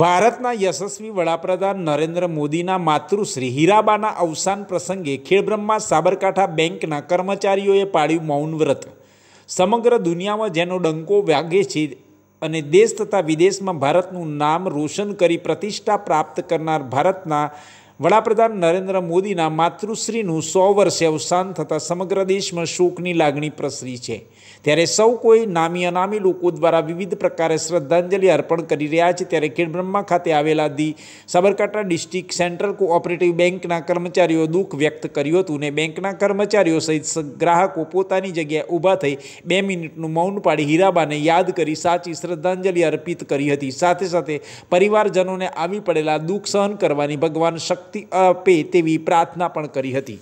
ભારતના યશસ્વી વડાપ્રધાન નરેન્દ્ર મોદીના માતૃશ્રી હીરાબાના અવસાન પ્રસંગે ખેડબ્રહ્મા સાબરકાંઠા બેંકના કર્મચારીઓએ પાળ્યું મૌન વ્રત સમગ્ર દુનિયામાં જેનો ડંકો વાગે છે અને દેશ તથા વિદેશમાં ભારતનું નામ રોશન કરી પ્રતિષ્ઠા પ્રાપ્ત કરનાર ભારતના વડાપ્રધાન નરેન્દ્ર મોદીના માતૃશ્રીનું સો વર્ષે અવસાન થતાં સમગ્ર દેશમાં શોકની લાગણી પ્રસરી છે ત્યારે સૌ કોઈ નામી અનામી લોકો દ્વારા વિવિધ પ્રકારે શ્રદ્ધાંજલિ અર્પણ કરી રહ્યા છે ત્યારે ખેડબ્રહ્મા ખાતે આવેલા દી સાબરકાંઠા ડિસ્ટ્રિક્ટ સેન્ટ્રલ કોઓપરેટિવ બેંકના કર્મચારીઓ દુઃખ વ્યક્ત કર્યું હતું ને બેંકના કર્મચારીઓ સહિત ગ્રાહકો પોતાની જગ્યાએ ઊભા થઈ બે મિનિટનું મૌન પાડી હીરાબાને યાદ કરી સાચી શ્રદ્ધાંજલિ અર્પિત કરી હતી સાથે સાથે પરિવારજનોને આવી પડેલા દુઃખ સહન કરવાની ભગવાન શક્તિ શક્તિ આપે તેવી પ્રાર્થના પણ કરી હતી